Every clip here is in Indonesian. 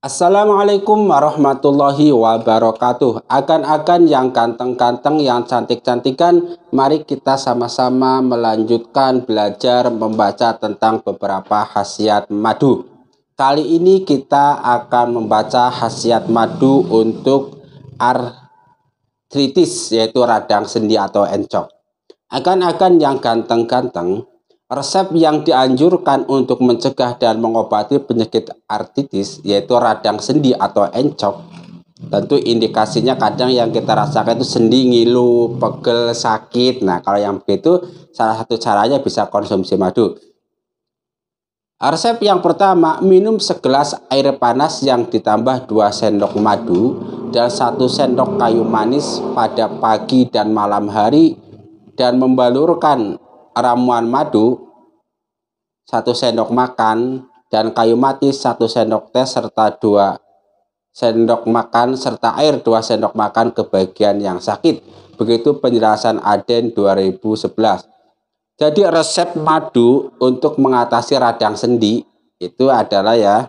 Assalamualaikum warahmatullahi wabarakatuh. Akan-akan yang ganteng-ganteng, yang cantik-cantikan, mari kita sama-sama melanjutkan belajar membaca tentang beberapa khasiat madu. Kali ini kita akan membaca khasiat madu untuk artritis yaitu radang sendi atau encok. Akan-akan yang ganteng-ganteng, Resep yang dianjurkan untuk mencegah dan mengobati penyakit artritis yaitu radang sendi atau encok. Tentu indikasinya kadang yang kita rasakan itu sendi ngilu, pegel, sakit. Nah, kalau yang begitu salah satu caranya bisa konsumsi madu. Resep yang pertama, minum segelas air panas yang ditambah 2 sendok madu dan 1 sendok kayu manis pada pagi dan malam hari dan membalurkan ramuan madu, satu sendok makan, dan kayu mati satu sendok teh serta dua sendok makan serta air dua sendok makan ke bagian yang sakit. Begitu penjelasan Aden 2011. Jadi resep madu untuk mengatasi radang sendi itu adalah ya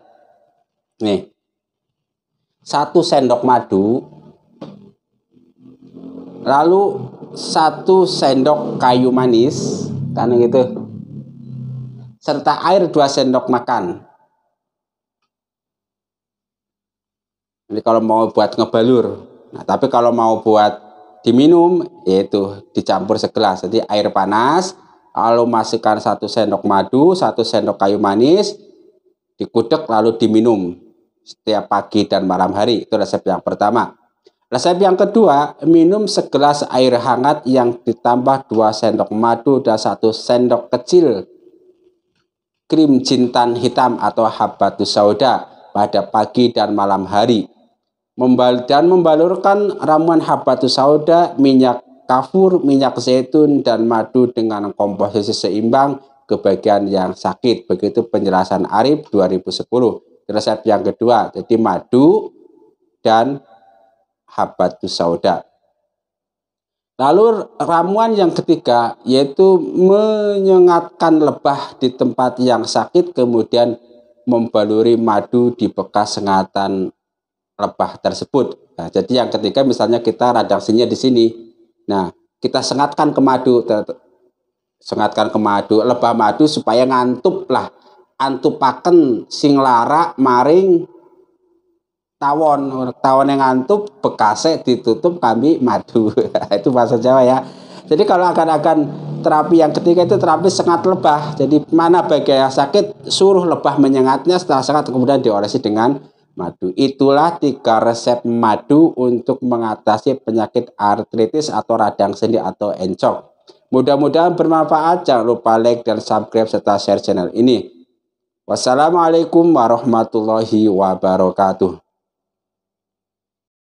nih satu sendok madu lalu satu sendok kayu manis kan gitu serta air dua sendok makan jadi kalau mau buat ngebalur nah tapi kalau mau buat diminum yaitu dicampur segelas jadi air panas lalu masukkan satu sendok madu satu sendok kayu manis dikudek lalu diminum setiap pagi dan malam hari itu resep yang pertama Resep yang kedua, minum segelas air hangat yang ditambah 2 sendok madu dan 1 sendok kecil krim jintan hitam atau habatus sauda pada pagi dan malam hari. Membal dan membalurkan ramuan habatus sauda, minyak kafur, minyak zaitun, dan madu dengan komposisi seimbang ke bagian yang sakit. Begitu penjelasan Arif 2010. Resep yang kedua, jadi madu dan habatus sauda. Lalu ramuan yang ketiga yaitu menyengatkan lebah di tempat yang sakit kemudian membaluri madu di bekas sengatan lebah tersebut. Nah, jadi yang ketiga misalnya kita radang sinyal di sini. Nah, kita sengatkan ke madu, sengatkan ke madu, lebah madu supaya ngantuk lah, antupaken sing lara maring tawon tawon yang ngantuk bekasek ditutup kami madu itu bahasa Jawa ya jadi kalau akan-akan terapi yang ketiga itu terapi sengat lebah jadi mana bagai yang sakit suruh lebah menyengatnya setelah sengat kemudian diolesi dengan madu itulah tiga resep madu untuk mengatasi penyakit artritis atau radang sendi atau encok mudah-mudahan bermanfaat jangan lupa like dan subscribe serta share channel ini Wassalamualaikum warahmatullahi wabarakatuh.